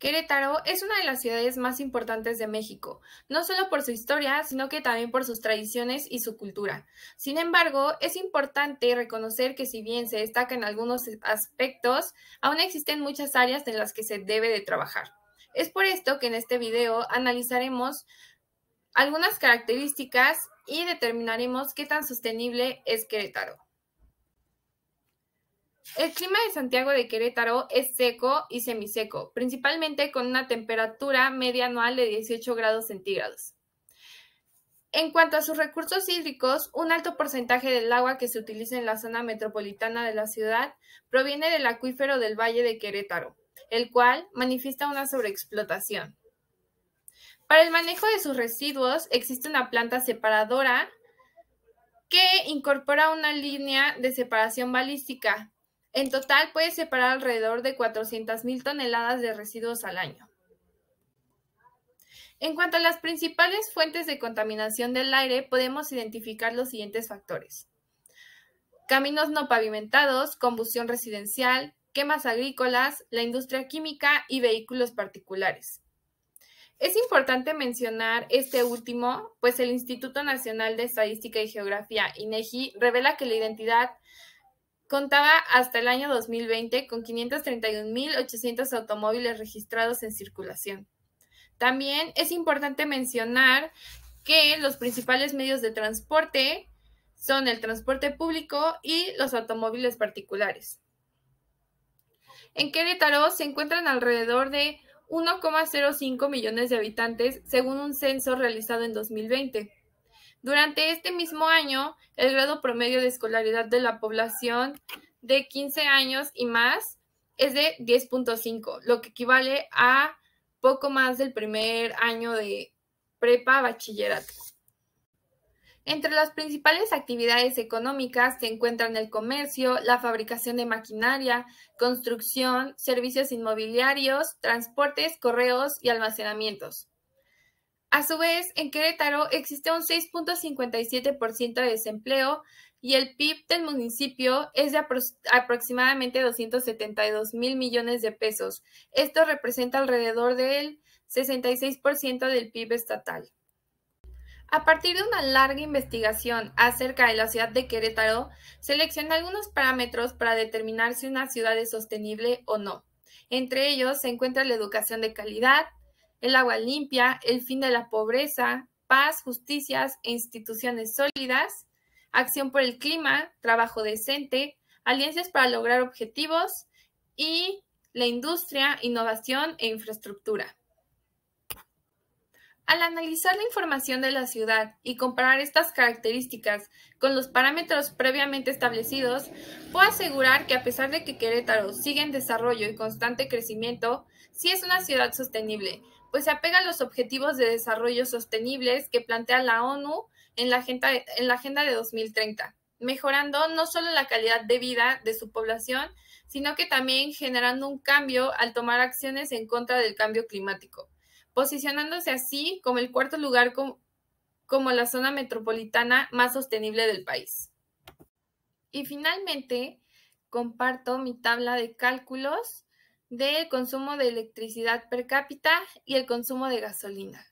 Querétaro es una de las ciudades más importantes de México, no solo por su historia, sino que también por sus tradiciones y su cultura. Sin embargo, es importante reconocer que si bien se destacan algunos aspectos, aún existen muchas áreas en las que se debe de trabajar. Es por esto que en este video analizaremos algunas características y determinaremos qué tan sostenible es Querétaro. El clima de Santiago de Querétaro es seco y semiseco, principalmente con una temperatura media anual de 18 grados centígrados. En cuanto a sus recursos hídricos, un alto porcentaje del agua que se utiliza en la zona metropolitana de la ciudad proviene del acuífero del Valle de Querétaro, el cual manifiesta una sobreexplotación. Para el manejo de sus residuos existe una planta separadora que incorpora una línea de separación balística en total puede separar alrededor de 400.000 toneladas de residuos al año. En cuanto a las principales fuentes de contaminación del aire, podemos identificar los siguientes factores. Caminos no pavimentados, combustión residencial, quemas agrícolas, la industria química y vehículos particulares. Es importante mencionar este último, pues el Instituto Nacional de Estadística y Geografía, INEGI, revela que la identidad contaba hasta el año 2020 con 531.800 automóviles registrados en circulación. También es importante mencionar que los principales medios de transporte son el transporte público y los automóviles particulares. En Querétaro se encuentran alrededor de 1,05 millones de habitantes según un censo realizado en 2020. Durante este mismo año, el grado promedio de escolaridad de la población de 15 años y más es de 10.5, lo que equivale a poco más del primer año de prepa bachillerato. Entre las principales actividades económicas se encuentran el comercio, la fabricación de maquinaria, construcción, servicios inmobiliarios, transportes, correos y almacenamientos. A su vez, en Querétaro existe un 6.57% de desempleo y el PIB del municipio es de aproximadamente 272 mil millones de pesos. Esto representa alrededor del 66% del PIB estatal. A partir de una larga investigación acerca de la ciudad de Querétaro, selecciona algunos parámetros para determinar si una ciudad es sostenible o no. Entre ellos se encuentra la educación de calidad, el agua limpia, el fin de la pobreza, paz, justicias e instituciones sólidas, acción por el clima, trabajo decente, alianzas para lograr objetivos y la industria, innovación e infraestructura. Al analizar la información de la ciudad y comparar estas características con los parámetros previamente establecidos, puedo asegurar que a pesar de que Querétaro sigue en desarrollo y constante crecimiento, si es una ciudad sostenible, pues se apega a los objetivos de desarrollo sostenibles que plantea la ONU en la agenda, de 2030 mejorando no solo la calidad de vida de su población, sino que también generando un cambio al tomar acciones en contra del cambio climático, posicionándose así como el cuarto lugar como la zona metropolitana más sostenible del país. Y finalmente, comparto mi tabla de cálculos de consumo de electricidad per cápita y el consumo de gasolina.